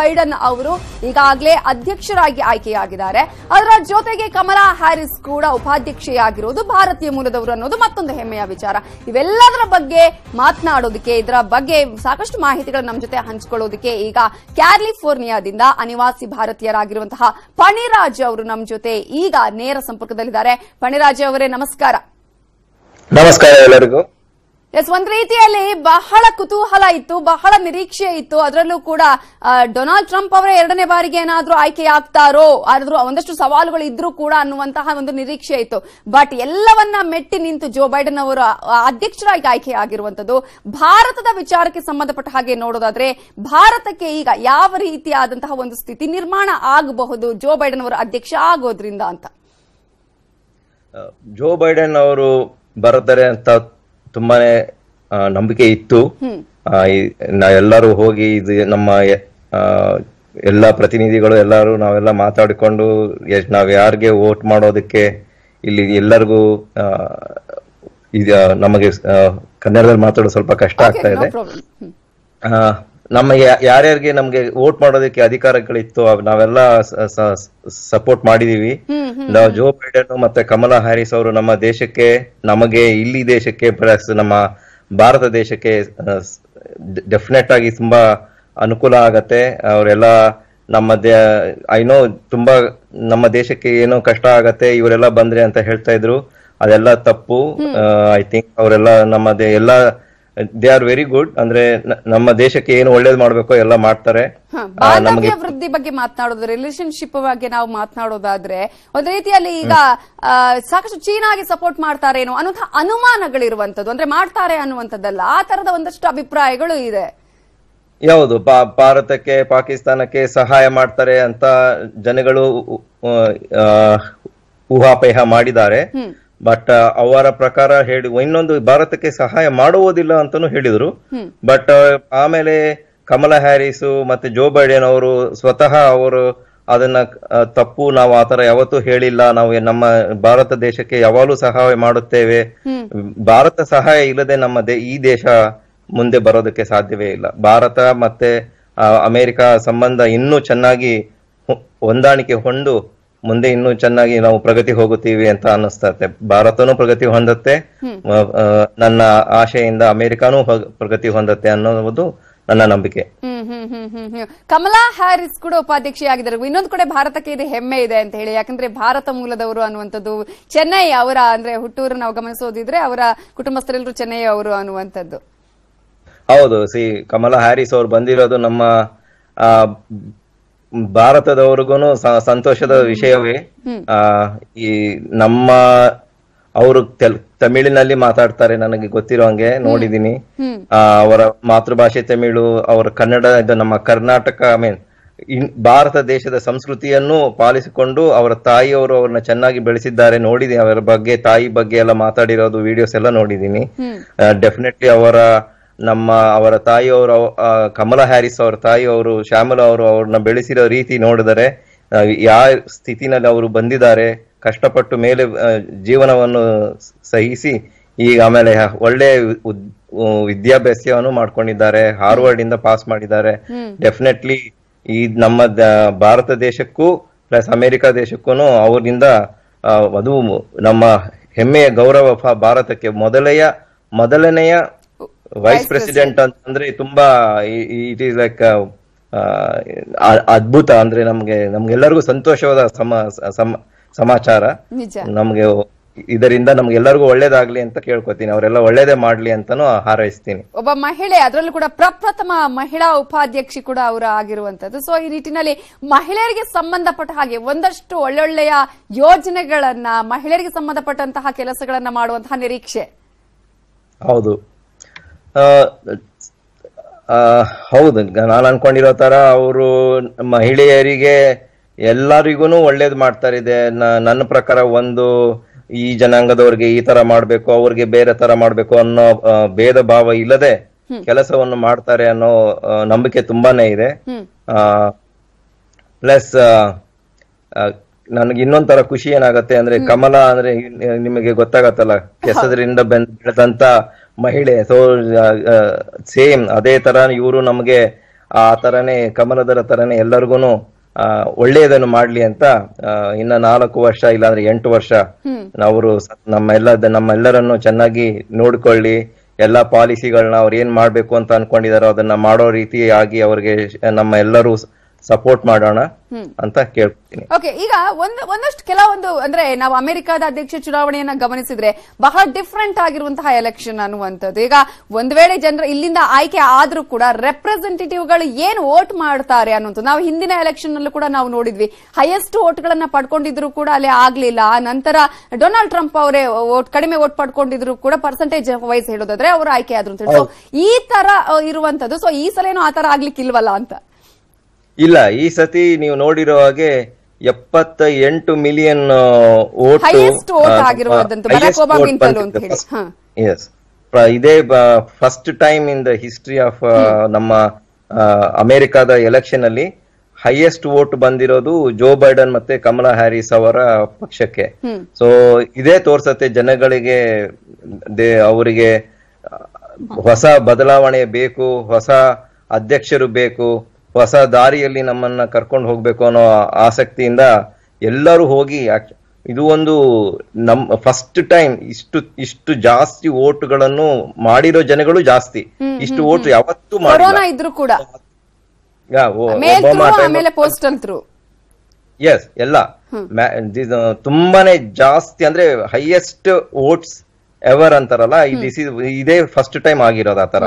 Biden ಅವರು ಈಗಾಗಲೇ ಅಧ್ಯಕ್ಷರಾಗಿ ಆಯ್ಕೆಯಾಗಿದ್ದಾರೆ ಅದರ ಜೊತೆಗೆ ಕಮಲಾ ಹ್ಯಾರಿಸ್ ಕೂಡ ಉಪಾಧ್ಯಕ್ಷೆಯಾಗಿರುವುದು ಭಾರತೀಯ ಮೂಲದವರು ಅನ್ನೋದು ಮತ್ತೊಂದು ಹೆಮ್ಮೆಯ ವಿಚಾರ ಇವೆಲ್ಲದರ ಬಗ್ಗೆ ಮಾತನಾಡೋದಕ್ಕೆ ಇದರ ಬಗ್ಗೆ ಸಾಕಷ್ಟು ಮಾಹಿತಿಗಳು ನಮ್ಮ ಜೊತೆ ಹಂಚಿಕೊಳ್ಳೋದಕ್ಕೆ ಈಗ ಕ್ಯಾಲಿಫೋರ್ನಿಯಾದಿಂದ ಅನಿವಾಸಿ ಭಾರತೀಯರಾಗಿರುವಂತಹ ಪಣಿರಾಜ್ ಅವರು ನಮ್ಮ ಜೊತೆ ಈಗ ನೇರ ಸಂಪರ್ಕದಲ್ಲಿದ್ದಾರೆ ಪಣಿರಾಜ್ ಅವರೇ ನಮಸ್ಕಾರ ನಮಸ್ಕಾರ ಎಲ್ಲರಿಗೂ ಎಸ್ ಒಂದ್ ರೀತಿಯಲ್ಲಿ ಬಹಳ ಕುತೂಹಲ ಇತ್ತು ಬಹಳ ನಿರೀಕ್ಷೆ ಇತ್ತು ಅದರಲ್ಲೂ ಕೂಡ ಡೊನಾಲ್ಡ್ ಟ್ರಂಪ್ ಅವರೇ ಎರಡನೇ ಬಾರಿಗೆ ಏನಾದ್ರೂ ಆಯ್ಕೆ ಆಗ್ತಾರೋ ಆದ್ರೂ ಒಂದಷ್ಟು ಸವಾಲುಗಳು ಇದ್ರೂ ಕೂಡ ಅನ್ನುವಂತಹ ಒಂದು ನಿರೀಕ್ಷೆ ಇತ್ತು ಬಟ್ ಎಲ್ಲವನ್ನ ಮೆಟ್ಟಿ ನಿಂತು ಜೋ ಬೈಡನ್ ಅವರು ಅಧ್ಯಕ್ಷರಾಗಿ ಆಯ್ಕೆ ಆಗಿರುವಂತದ್ದು ಭಾರತದ ವಿಚಾರಕ್ಕೆ ಸಂಬಂಧಪಟ್ಟ ಹಾಗೆ ನೋಡೋದಾದ್ರೆ ಭಾರತಕ್ಕೆ ಈಗ ಯಾವ ರೀತಿಯಾದಂತಹ ಒಂದು ಸ್ಥಿತಿ ನಿರ್ಮಾಣ ಆಗಬಹುದು ಜೋ ಬೈಡನ್ ಅವರು ಅಧ್ಯಕ್ಷ ಆಗೋದ್ರಿಂದ ಅಂತ ಜೋ ಬೈಡನ್ ಅವರು ಬರತಾರೆ ಅಂತ ತುಂಬಾನೇ ನಂಬಿಕೆ ಇತ್ತು ಎಲ್ಲರೂ ಹೋಗಿ ಇದು ನಮ್ಮ ಎಲ್ಲ ಪ್ರತಿನಿಧಿಗಳು ಎಲ್ಲರೂ ನಾವೆಲ್ಲ ಮಾತಾಡಿಕೊಂಡು ನಾವ್ ಯಾರಿಗೆ ವೋಟ್ ಮಾಡೋದಕ್ಕೆ ಇಲ್ಲಿ ಎಲ್ಲರಿಗೂ ನಮಗೆ ಕನ್ನಡದಲ್ಲಿ ಮಾತಾಡೋದು ಸ್ವಲ್ಪ ಕಷ್ಟ ಆಗ್ತಾ ಇದೆ ನಮಗೆ ಯಾರ್ಯಾರಿಗೆ ನಮ್ಗೆ ವೋಟ್ ಮಾಡೋದಕ್ಕೆ ಅಧಿಕಾರಗಳಿತ್ತು ನಾವೆಲ್ಲ ಸಪೋರ್ಟ್ ಮಾಡಿದೀವಿ ನಾವು ಜೋ ಬೈಡನ್ ಮತ್ತೆ ಕಮಲಾ ಹ್ಯಾರಿಸ್ ಅವರು ನಮ್ಮ ದೇಶಕ್ಕೆ ನಮಗೆ ಇಲ್ಲಿ ದೇಶಕ್ಕೆ ಪ್ಲಸ್ ನಮ್ಮ ಭಾರತ ದೇಶಕ್ಕೆ ಡೆಫಿನೆಟ್ ಆಗಿ ತುಂಬಾ ಅನುಕೂಲ ಆಗತ್ತೆ ಅವರೆಲ್ಲ ನಮ್ಮ ದೇ ಐನೋ ತುಂಬಾ ನಮ್ಮ ದೇಶಕ್ಕೆ ಏನೋ ಕಷ್ಟ ಆಗತ್ತೆ ಇವರೆಲ್ಲ ಬಂದ್ರೆ ಅಂತ ಹೇಳ್ತಾ ಇದ್ರು ಅದೆಲ್ಲ ತಪ್ಪು ಐ ಥಿಂಕ್ ಅವರೆಲ್ಲ ನಮ್ಮ ಎಲ್ಲಾ ದೇ ಆರ್ ವೆರಿ ಗುಡ್ ಅಂದ್ರೆ ನಮ್ಮ ದೇಶಕ್ಕೆ ಏನು ಒಳ್ಳೇದು ಮಾಡಬೇಕು ಎಲ್ಲ ಮಾಡ್ತಾರೆ ಬಾಂಧವ್ಯ ವೃದ್ಧಿ ಬಗ್ಗೆ ಮಾತನಾಡೋದು ರಿಲೇಶನ್ಶಿಪ್ ಬಗ್ಗೆ ನಾವು ಮಾತನಾಡೋದಾದ್ರೆ ಒಂದ್ ರೀತಿಯಲ್ಲಿ ಈಗ ಸಾಕಷ್ಟು ಚೀನಾಗೆ ಸಪೋರ್ಟ್ ಮಾಡ್ತಾರೆ ಏನೋ ಅನ್ನೋ ಅನುಮಾನಗಳಿರುವಂತದ್ದು ಅಂದ್ರೆ ಮಾಡ್ತಾರೆ ಅನ್ನುವಂಥದ್ದಲ್ಲ ಆ ತರದ ಒಂದಷ್ಟು ಅಭಿಪ್ರಾಯಗಳು ಇದೆ ಯಾವುದು ಭಾರತಕ್ಕೆ ಪಾಕಿಸ್ತಾನಕ್ಕೆ ಸಹಾಯ ಮಾಡ್ತಾರೆ ಅಂತ ಜನಗಳು ಊಹಾಪೇಹ ಮಾಡಿದ್ದಾರೆ ಬಟ್ uh, ಅವರ ಪ್ರಕಾರ ಹೇಳಿ ಇನ್ನೊಂದು ಭಾರತಕ್ಕೆ ಸಹಾಯ ಮಾಡುವುದಿಲ್ಲ ಅಂತಾನು ಹೇಳಿದ್ರು ಬಟ್ uh, ಆಮೇಲೆ ಕಮಲಾ ಹ್ಯಾರಿಸ್ ಮತ್ತೆ ಜೋ ಬೈಡೆನ್ ಅವರು ಸ್ವತಃ ಅವರು ಅದನ್ನ ತಪ್ಪು ನಾವು ಆತರ ಯಾವತ್ತೂ ಹೇಳಿಲ್ಲ ನಾವು ನಮ್ಮ ಭಾರತ ದೇಶಕ್ಕೆ ಯಾವಾಗಲೂ ಸಹಾಯ ಮಾಡುತ್ತೇವೆ ಭಾರತ ಸಹಾಯ ಇಲ್ಲದೆ ನಮ್ಮ ಈ ದೇಶ ಮುಂದೆ ಬರೋದಕ್ಕೆ ಸಾಧ್ಯವೇ ಇಲ್ಲ ಭಾರತ ಮತ್ತೆ ಅಮೆರಿಕ ಸಂಬಂಧ ಇನ್ನೂ ಚೆನ್ನಾಗಿ ಹೊಂದಾಣಿಕೆ ಹೊಂದು ಮುಂದೆ ಇನ್ನೂ ಚೆನ್ನಾಗಿ ನಾವು ಪ್ರಗತಿ ಹೋಗುತ್ತೀವಿ ಅಂತ ಅನ್ನಿಸ್ತದೆ ಭಾರತನೂ ಪ್ರಗತಿ ಹೊಂದತ್ತೆ ನನ್ನ ಆಶೆಯಿಂದ ಅಮೆರಿಕಾನೂ ಪ್ರಗತಿ ಹೊಂದತ್ತೆ ಅನ್ನೋದು ನನ್ನ ನಂಬಿಕೆ ಕಮಲಾ ಹ್ಯಾರಿಸ್ ಕೂಡ ಉಪಾಧ್ಯಕ್ಷೆಯಾಗಿದ್ದಾರೆ ಇನ್ನೊಂದು ಕಡೆ ಭಾರತಕ್ಕೆ ಇದು ಹೆಮ್ಮೆ ಇದೆ ಅಂತ ಹೇಳಿ ಯಾಕಂದ್ರೆ ಭಾರತ ಮೂಲದವರು ಅನ್ನುವಂಥದ್ದು ಚೆನ್ನೈ ಅವರ ಅಂದ್ರೆ ಹುಟ್ಟೂರು ನಾವು ಗಮನಿಸೋದಿದ್ರೆ ಅವರ ಕುಟುಂಬಸ್ಥರೆಲ್ಲರೂ ಚೆನ್ನೈ ಅವರು ಅನ್ನುವಂಥದ್ದು ಹೌದು ಸಿ ಕಮಲಾ ಹ್ಯಾರಿಸ್ ಅವ್ರು ಬಂದಿರೋದು ನಮ್ಮ ಭಾರತದವ್ರಿಗೂ ಸಂತೋಷದ ವಿಷಯವೇ ಆ ಈ ನಮ್ಮ ಅವರು ತಮಿಳಿನಲ್ಲಿ ಮಾತಾಡ್ತಾರೆ ನನಗೆ ಗೊತ್ತಿರೋ ಹಂಗೆ ನೋಡಿದೀನಿ ಅವರ ಮಾತೃಭಾಷೆ ತಮಿಳು ಅವರ ಕನ್ನಡ ಇದು ನಮ್ಮ ಕರ್ನಾಟಕ ಐ ಮೀನ್ ಭಾರತ ದೇಶದ ಸಂಸ್ಕೃತಿಯನ್ನು ಪಾಲಿಸಿಕೊಂಡು ಅವರ ತಾಯಿಯವರು ಅವ್ರನ್ನ ಚೆನ್ನಾಗಿ ಬೆಳೆಸಿದ್ದಾರೆ ನೋಡಿದೀನಿ ಅವರ ಬಗ್ಗೆ ತಾಯಿ ಬಗ್ಗೆ ಎಲ್ಲ ಮಾತಾಡಿರೋದು ವಿಡಿಯೋಸ್ ಎಲ್ಲ ನೋಡಿದೀನಿ ಡೆಫಿನೆಟ್ಲಿ ಅವರ ನಮ್ಮ ಅವರ ತಾಯಿಯವರು ಕಮಲಾ ಹ್ಯಾರಿಸ್ ಅವರ ತಾಯಿಯವರು ಶ್ಯಾಮಲ ಅವರು ಅವ್ರನ್ನ ಬೆಳೆಸಿರೋ ರೀತಿ ನೋಡಿದರೆ ಯಾವ ಸ್ಥಿತಿನಲ್ಲಿ ಅವರು ಬಂದಿದ್ದಾರೆ ಕಷ್ಟಪಟ್ಟು ಮೇಲೆ ಜೀವನವನ್ನು ಸಹಿಸಿ ಈಗ ಆಮೇಲೆ ಒಳ್ಳೆ ವಿದ್ಯಾಭ್ಯಾಸವನ್ನು ಮಾಡ್ಕೊಂಡಿದ್ದಾರೆ ಹಾರ್ವರ್ಡ್ ಇಂದ ಪಾಸ್ ಮಾಡಿದ್ದಾರೆ ಡೆಫಿನೆಟ್ಲಿ ಈ ನಮ್ಮ ಭಾರತ ದೇಶಕ್ಕೂ ಪ್ಲಸ್ ಅಮೆರಿಕ ದೇಶಕ್ಕೂ ಅವರಿಂದ ಅದು ನಮ್ಮ ಹೆಮ್ಮೆಯ ಗೌರವ ಭಾರತಕ್ಕೆ ಮೊದಲೆಯ ಮೊದಲನೆಯ ವೈಸ್ ಪ್ರೆಸಿಡೆಂಟ್ ಅಂತಂದ್ರೆ ತುಂಬಾ ಇಟ್ ಈಸ್ ಲೈಕ್ ಅದ್ಭುತ ಅಂದ್ರೆ ನಮ್ಗೆ ನಮ್ಗೆಲ್ಲರಿಗೂ ಸಂತೋಷವಾದ ಸಮ ಸಮಾಚಾರ ನಮ್ಗೆ ಇದರಿಂದ ನಮ್ಗೆ ಎಲ್ಲರಿಗೂ ಒಳ್ಳೇದಾಗ್ಲಿ ಅಂತ ಕೇಳ್ಕೊತೀನಿ ಅವರೆಲ್ಲ ಒಳ್ಳೇದೇ ಮಾಡ್ಲಿ ಅಂತಾನು ಹಾರೈಸ್ತೀನಿ ಒಬ್ಬ ಮಹಿಳೆ ಅದರಲ್ಲೂ ಕೂಡ ಪ್ರಪ್ರಥಮ ಮಹಿಳಾ ಉಪಾಧ್ಯಕ್ಷಿ ಕೂಡ ಅವರ ಆಗಿರುವಂತದ್ದು ಸೊ ಈ ನಿಟ್ಟಿನಲ್ಲಿ ಮಹಿಳೆಯರಿಗೆ ಸಂಬಂಧಪಟ್ಟ ಹಾಗೆ ಒಂದಷ್ಟು ಒಳ್ಳೊಳ್ಳೆಯ ಯೋಜನೆಗಳನ್ನ ಮಹಿಳೆಯರಿಗೆ ಸಂಬಂಧಪಟ್ಟಂತಹ ಕೆಲಸಗಳನ್ನ ಮಾಡುವಂತಹ ನಿರೀಕ್ಷೆ ಹೌದು ಹೌದು ನಾನು ಅನ್ಕೊಂಡಿರೋ ತರ ಅವರು ಮಹಿಳೆಯರಿಗೆ ಎಲ್ಲರಿಗೂ ಒಳ್ಳೇದು ಮಾಡ್ತಾರಿದೆ ಇದೆ ನನ್ನ ಪ್ರಕಾರ ಒಂದು ಈ ಜನಾಂಗದವ್ರಿಗೆ ಈ ತರ ಮಾಡ್ಬೇಕು ಅವ್ರಿಗೆ ಬೇರೆ ತರ ಮಾಡ್ಬೇಕು ಅನ್ನೋ ಭೇದ ಭಾವ ಇಲ್ಲದೆ ಕೆಲಸವನ್ನು ಮಾಡ್ತಾರೆ ಅನ್ನೋ ನಂಬಿಕೆ ತುಂಬಾನೇ ಇದೆ ಆ ಪ್ಲಸ್ ನನಗೆ ತರ ಖುಷಿ ಏನಾಗತ್ತೆ ಅಂದ್ರೆ ಕಮಲ ಅಂದ್ರೆ ನಿಮಗೆ ಗೊತ್ತಾಗತ್ತಲ್ಲ ಕೆಸದ್ರಿಂದ ಬೆಳೆದಂತ ಮಹಿಳೆ ಸೊ ಸೇಮ್ ಅದೇ ತರ ಇವರು ನಮಗೆ ಆ ತರನೇ ಕಮಲದರ ತರನೇ ಎಲ್ಲರಿಗೂ ಒಳ್ಳೆಯದನ್ನು ಮಾಡ್ಲಿ ಅಂತ ಇನ್ನ ನಾಲ್ಕು ವರ್ಷ ಇಲ್ಲಾಂದ್ರೆ ಎಂಟು ವರ್ಷ ಅವರು ನಮ್ಮೆಲ್ಲ ನಮ್ಮೆಲ್ಲರನ್ನು ಚೆನ್ನಾಗಿ ನೋಡ್ಕೊಳ್ಳಿ ಎಲ್ಲಾ ಪಾಲಿಸಿಗಳನ್ನ ಅವ್ರು ಏನ್ ಮಾಡ್ಬೇಕು ಅಂತ ಅನ್ಕೊಂಡಿದಾರೋ ಅದನ್ನ ಮಾಡೋ ರೀತಿಯಾಗಿ ಅವ್ರಿಗೆ ನಮ್ಮ ಎಲ್ಲರೂ ಸಪೋರ್ಟ್ ಮಾಡೋಣ ಅಂತ ಕೇಳ್ತೀನಿ ಓಕೆ ಈಗ ಒಂದು ಒಂದಷ್ಟು ಕೆಲವೊಂದು ಅಂದ್ರೆ ನಾವು ಅಮೆರಿಕದ ಅಧ್ಯಕ್ಷ ಚುನಾವಣೆಯನ್ನ ಗಮನಿಸಿದ್ರೆ ಬಹಳ ಡಿಫ್ರೆಂಟ್ ಆಗಿರುವಂತಹ ಎಲೆಕ್ಷನ್ ಅನ್ನುವಂಥದ್ದು ಈಗ ಒಂದ್ ವೇಳೆ ಜನರು ಇಲ್ಲಿಂದ ಆಯ್ಕೆ ಆದ್ರೂ ಕೂಡ ರೆಪ್ರೆಸೆಂಟೇಟಿವ್ ಗಳು ಏನ್ ವೋಟ್ ಮಾಡ್ತಾರೆ ಅನ್ನೋದು ನಾವು ಹಿಂದಿನ ಎಲೆಕ್ಷನ್ ನಲ್ಲೂ ಕೂಡ ನಾವು ನೋಡಿದ್ವಿ ಹೈಯೆಸ್ಟ್ ವೋಟ್ ಗಳನ್ನ ಪಡ್ಕೊಂಡಿದ್ರು ಕೂಡ ಅಲ್ಲಿ ಆಗ್ಲಿಲ್ಲ ಆ ನಂತರ ಡೊನಾಲ್ಡ್ ಟ್ರಂಪ್ ಅವರೇ ವೋಟ್ ಕಡಿಮೆ ವೋಟ್ ಪಡ್ಕೊಂಡಿದ್ರು ಕೂಡ ಪರ್ಸೆಂಟೇಜ್ ವೈಸ್ ಹೇಳೋದಾದ್ರೆ ಅವರು ಆಯ್ಕೆ ಆದ್ರು ಅಂತ ಹೇಳಿ ಈ ತರ ಇರುವಂತದ್ದು ಸೊ ಈ ಸಲ ತರ ಆತರ ಆಗ್ಲಿಕ್ಕಿಲ್ವಲ್ಲ ಅಂತ ಇಲ್ಲ ಈ ಸತಿ ನೀವು ನೋಡಿರೋ ಹಾಗೆ ಎಪ್ಪತ್ತ ಎಂಟು ಮಿಲಿಯನ್ ಎಸ್ ಇದೇ first time in the history of ನಮ್ಮ ಅಮೆರಿಕಾದ ಎಲೆಕ್ಷನ್ ಅಲ್ಲಿ ಹೈಯೆಸ್ಟ್ ವೋಟ್ ಬಂದಿರೋದು ಜೋ ಬೈಡನ್ ಮತ್ತೆ ಕಮಲಾ ಹ್ಯಾರಿಸ್ ಅವರ ಪಕ್ಷಕ್ಕೆ ಸೊ ಇದೇ ತೋರ್ಸತ್ತೆ ಜನಗಳಿಗೆ ಅವರಿಗೆ ಹೊಸ ಬದಲಾವಣೆ ಬೇಕು ಹೊಸ ಅಧ್ಯಕ್ಷರು ಬೇಕು ಹೊಸ ದಾರಿಯಲ್ಲಿ ನಮ್ಮನ್ನ ಕರ್ಕೊಂಡು ಹೋಗ್ಬೇಕು ಅನ್ನೋ ಆಸಕ್ತಿಯಿಂದ ಎಲ್ಲರೂ ಹೋಗಿ ಇದು ಒಂದು ನಮ್ ಫಸ್ಟ್ ಟೈಮ್ ಇಷ್ಟು ಇಷ್ಟು ಜಾಸ್ತಿ ಓಟ್ಗಳನ್ನು ಮಾಡಿರೋ ಜನಗಳು ಜಾಸ್ತಿ ಇಷ್ಟು ಓಟ್ ಯಾವತ್ತೂ ಮಾಡಿದ್ರು ಕೂಡ ಎಸ್ ಎಲ್ಲ ತುಂಬಾನೇ ಜಾಸ್ತಿ ಅಂದ್ರೆ ಹೈಯೆಸ್ಟ್ ಓಟ್ಸ್ ಎವರ್ ಅಂತಾರಲ್ಲ ಇದೇ ಫಸ್ಟ್ ಟೈಮ್ ಆಗಿರೋದು ಆತರ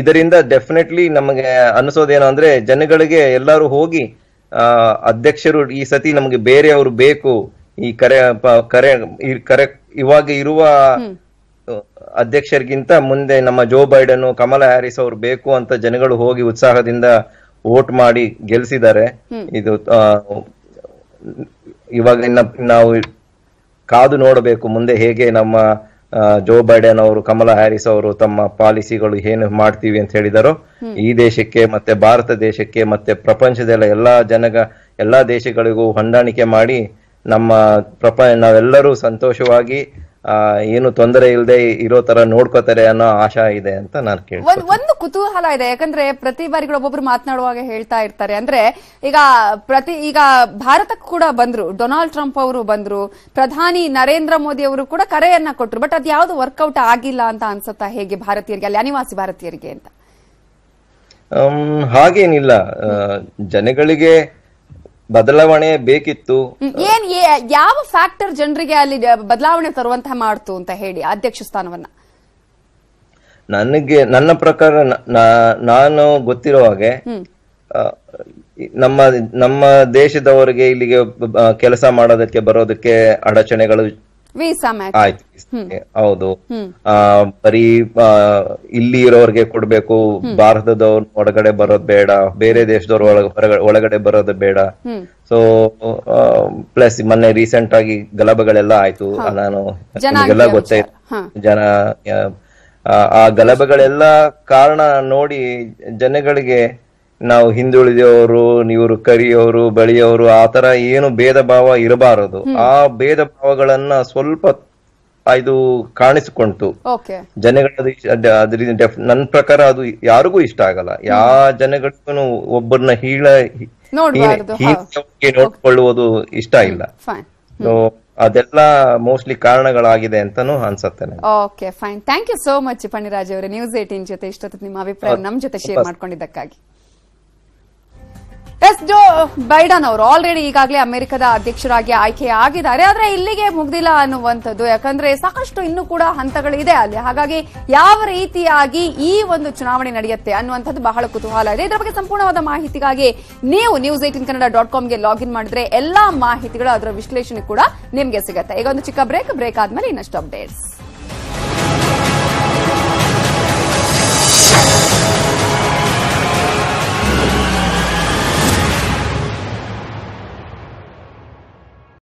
ಇದರಿಂದ ಡೆಫಿನೆಟ್ಲಿ ನಮಗೆ ಅನಿಸೋದೇನು ಅಂದ್ರೆ ಜನಗಳಿಗೆ ಎಲ್ಲರೂ ಹೋಗಿ ಅಧ್ಯಕ್ಷರು ಈ ಸತಿ ನಮ್ಗೆ ಬೇರೆಯವರು ಬೇಕು ಈ ಕರೆ ಕರೆ ಕರೆ ಇವಾಗ ಇರುವ ಅಧ್ಯಕ್ಷರಿಗಿಂತ ಮುಂದೆ ನಮ್ಮ ಜೋ ಬೈಡನ್ ಕಮಲಾ ಹ್ಯಾರಿಸ್ ಅವ್ರು ಬೇಕು ಅಂತ ಜನಗಳು ಹೋಗಿ ಉತ್ಸಾಹದಿಂದ ವೋಟ್ ಮಾಡಿ ಗೆಲ್ಸಿದ್ದಾರೆ ಇದು ಇವಾಗ ನಾವು ಕಾದು ನೋಡಬೇಕು ಮುಂದೆ ಹೇಗೆ ನಮ್ಮ ಜೋ ಬೈಡನ್ ಅವರು ಕಮಲಾ ಹ್ಯಾರಿಸ್ ಅವರು ತಮ್ಮ ಪಾಲಿಸಿಗಳು ಏನು ಮಾಡ್ತೀವಿ ಅಂತ ಹೇಳಿದಾರೋ ಈ ದೇಶಕ್ಕೆ ಮತ್ತೆ ಭಾರತ ದೇಶಕ್ಕೆ ಮತ್ತೆ ಪ್ರಪಂಚದೆಲ್ಲ ಎಲ್ಲಾ ಜನಗ ಎಲ್ಲಾ ದೇಶಗಳಿಗೂ ಹೊಂದಾಣಿಕೆ ಮಾಡಿ ನಮ್ಮ ಪ್ರಪ ನಾವೆಲ್ಲರೂ ಸಂತೋಷವಾಗಿ ಆ ಏನು ತೊಂದರೆ ಇಲ್ಲದೆ ಇರೋ ತರ ನೋಡ್ಕೋತಾರೆ ಅನ್ನೋ ಆಶಾ ಇದೆ ಅಂತ ನಾನು ಕೇಳಿ ಒಂದು ಕುತೂಹಲ ಇದೆ ಯಾಕಂದ್ರೆ ಪ್ರತಿ ಬಾರಿಗಳು ಒಬ್ಬೊಬ್ರು ಮಾತನಾಡುವಾಗ ಹೇಳ್ತಾ ಇರ್ತಾರೆ ಅಂದ್ರೆ ಈಗ ಪ್ರತಿ ಈಗ ಭಾರತಕ್ಕೆ ಕೂಡ ಬಂದ್ರು ಡೊನಾಲ್ಡ್ ಟ್ರಂಪ್ ಅವರು ಬಂದ್ರು ಪ್ರಧಾನಿ ನರೇಂದ್ರ ಮೋದಿ ಅವರು ಕೂಡ ಕರೆಯನ್ನ ಕೊಟ್ರು ಬಟ್ ಯಾವ್ದು ವರ್ಕೌಟ್ ಆಗಿಲ್ಲ ಅಂತ ಅನ್ಸುತ್ತಾ ಹೇಗೆ ಭಾರತೀಯರಿಗೆ ಅಲ್ಲಿ ಅನಿವಾಸಿ ಭಾರತೀಯರಿಗೆ ಅಂತ ಹಾಗೇನಿಲ್ಲ ಜನಗಳಿಗೆ ಬದಲಾವಣೆ ಬೇಕಿತ್ತು ಏನ್ ಯಾವ ಫ್ಯಾಕ್ಟರ್ ಜನರಿಗೆ ಅಲ್ಲಿ ಬದಲಾವಣೆ ತರುವಂತಹ ಮಾಡ್ತು ಅಂತ ಹೇಳಿ ಅಧ್ಯಕ್ಷ ಸ್ಥಾನವನ್ನ ನನಗೆ ನನ್ನ ಪ್ರಕಾರ ನಾನು ಗೊತ್ತಿರೋ ಹಾಗೆ ನಮ್ಮ ನಮ್ಮ ದೇಶದವರಿಗೆ ಇಲ್ಲಿಗೆ ಕೆಲಸ ಮಾಡೋದಕ್ಕೆ ಬರೋದಕ್ಕೆ ಅಡಚಣೆಗಳು ವೀಸಾ ಹೌದು ಬರೀ ಇಲ್ಲಿ ಇರೋರ್ಗೆ ಕೊಡ್ಬೇಕು ಭಾರತದವ್ರ ಒಳಗಡೆ ಬರೋದ್ ಬೇಡ ಬೇರೆ ದೇಶದವ್ರ ಒಳಗಡೆ ಬರೋದು ಬೇಡ ಸೊ ಪ್ಲಸ್ ಮೊನ್ನೆ ರೀಸೆಂಟ್ ಆಗಿ ಗಲಭೆಗಳೆಲ್ಲ ಆಯ್ತು ನಾನು ಎಲ್ಲ ಗೊತ್ತಾಯ್ತು ಜನ ಆ ಗಲಭೆಗಳೆಲ್ಲ ಕಾರಣ ನೋಡಿ ಜನಗಳಿಗೆ ನಾವು ಹಿಂದುಳಿದವರು ಇವರು ಕರಿಯವರು ಬಳಿಯವರು ಆ ತರ ಏನು ಭೇದ ಭಾವ ಇರಬಾರದು ಆ ಭೇದ ಭಾವಗಳನ್ನ ಸ್ವಲ್ಪ ಇದು ಕಾಣಿಸಿಕೊಂತು ಜನಗಳ ನನ್ನ ಪ್ರಕಾರ ಅದು ಯಾರಿಗೂ ಇಷ್ಟ ಆಗಲ್ಲ ಯಾವ ಜನಗಳಿಗೂ ಒಬ್ಬರನ್ನ ಹೀಳ ನೋಡ್ಕೊಳ್ಳುವುದು ಇಷ್ಟ ಇಲ್ಲ ಅದೆಲ್ಲ ಮೋಸ್ಟ್ಲಿ ಕಾರಣಗಳಾಗಿದೆ ಅಂತಾನು ಅನ್ಸುತ್ತೆ okay fine thank you so much Paniraj ಅವರೇ ನ್ಯೂಸ್ ಏಟೀನ್ ಜೊತೆ ಇಷ್ಟೊತ್ತು ನಿಮ್ಮ ಅಭಿಪ್ರಾಯ ನಮ್ಮ ಜೊತೆ ಶೇರ್ ಮಾಡ್ಕೊಂಡಿದ್ದಕ್ಕಾಗಿ ಎಸ್ ಜೋ ಬೈಡನ್ ಅವರು ಆಲ್ರೆಡಿ ಈಗಾಗಲೇ ಅಮೆರಿಕದ ಅಧ್ಯಕ್ಷರಾಗಿ ಆಯ್ಕೆ ಆಗಿದ್ದಾರೆ ಆದರೆ ಇಲ್ಲಿಗೆ ಮುಗ್ದಿಲ್ಲ ಅನ್ನುವಂಥದ್ದು ಯಾಕಂದ್ರೆ ಸಾಕಷ್ಟು ಇನ್ನೂ ಕೂಡ ಹಂತಗಳಿದೆ ಅಲ್ಲಿ ಹಾಗಾಗಿ ಯಾವ ರೀತಿಯಾಗಿ ಈ ಒಂದು ಚುನಾವಣೆ ನಡೆಯುತ್ತೆ ಅನ್ನುವಂಥದ್ದು ಬಹಳ ಕುತೂಹಲ ಇದೆ ಇದರ ಬಗ್ಗೆ ಸಂಪೂರ್ಣವಾದ ಮಾಹಿತಿಗಾಗಿ ನೀವು ನ್ಯೂಸ್ ಏಟೀನ್ ಕನ್ನಡ ಡಾಟ್ ಕಾಮ್ಗೆ ಲಾಗಿನ್ ಮಾಡಿದ್ರೆ ಎಲ್ಲಾ ಮಾಹಿತಿಗಳು ಅದರ ವಿಶ್ಲೇಷಣೆ ಕೂಡ ನಿಮಗೆ ಸಿಗುತ್ತೆ ಈಗ ಒಂದು ಚಿಕ್ಕ ಬ್ರೇಕ್ ಬ್ರೇಕ್ ಆದ್ಮೇಲೆ ಇನ್ನಷ್ಟು ಅಪ್ಡೇಟ್ಸ್